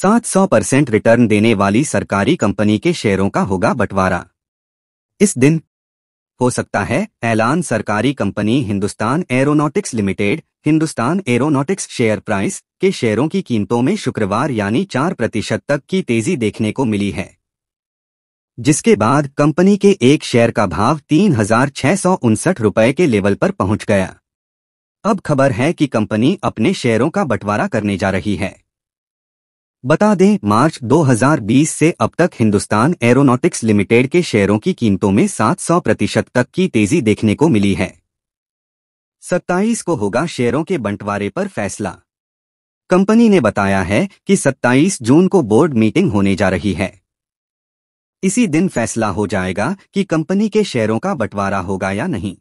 700 percent return देने वाली सरकारी कंपनी के शेयरों का होगा बंटवारा इस दिन हो सकता है ऐलान सरकारी company Hindustan Aeronautics Limited Hindustan Aeronautics share price के शेयरों की कीमतों में शुक्रवार यानी चार प्रतिशत तक की तेजी देखने को मिली है जिसके बाद कंपनी के एक शेयर का भाव तीन हजार छह सौ उनसठ रुपये के लेवल पर पहुंच गया अब खबर है कि कंपनी अपने शेयरों का बंटवारा करने जा रही है बता दें मार्च 2020 से अब तक हिंदुस्तान एरोनॉटिक्स लिमिटेड के शेयरों की कीमतों में 700 प्रतिशत तक की तेजी देखने को मिली है 27 को होगा शेयरों के बंटवारे पर फैसला कंपनी ने बताया है कि 27 जून को बोर्ड मीटिंग होने जा रही है इसी दिन फैसला हो जाएगा कि कंपनी के शेयरों का बंटवारा होगा या नहीं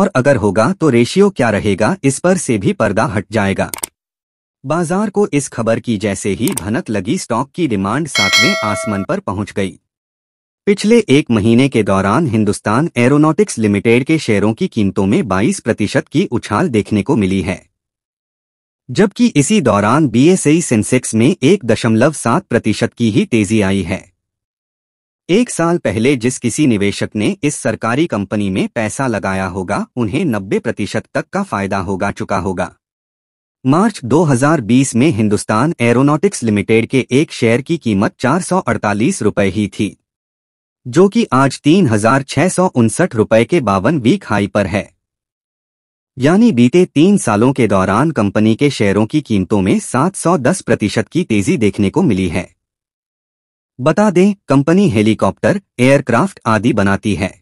और अगर होगा तो रेशियो क्या रहेगा इस पर से भी पर्दा हट जाएगा बाजार को इस खबर की जैसे ही भनक लगी स्टॉक की डिमांड सातवें आसमान पर पहुंच गई पिछले एक महीने के दौरान हिंदुस्तान एरोनॉटिक्स लिमिटेड के शेयरों की कीमतों में 22 प्रतिशत की उछाल देखने को मिली है जबकि इसी दौरान बीएसई सेंसेक्स में एक दशमलव सात प्रतिशत की ही तेजी आई है एक साल पहले जिस किसी निवेशक ने इस सरकारी कंपनी में पैसा लगाया होगा उन्हें 90 प्रतिशत तक का फायदा होगा चुका होगा मार्च 2020 में हिंदुस्तान एरोनॉटिक्स लिमिटेड के एक शेयर की कीमत चार सौ ही थी जो कि आज तीन हजार सौ उनसठ के बावन वीक हाई पर है यानी बीते तीन सालों के दौरान कंपनी के शेयरों की कीमतों में 710 प्रतिशत की तेजी देखने को मिली है बता दें कंपनी हेलीकॉप्टर एयरक्राफ्ट आदि बनाती है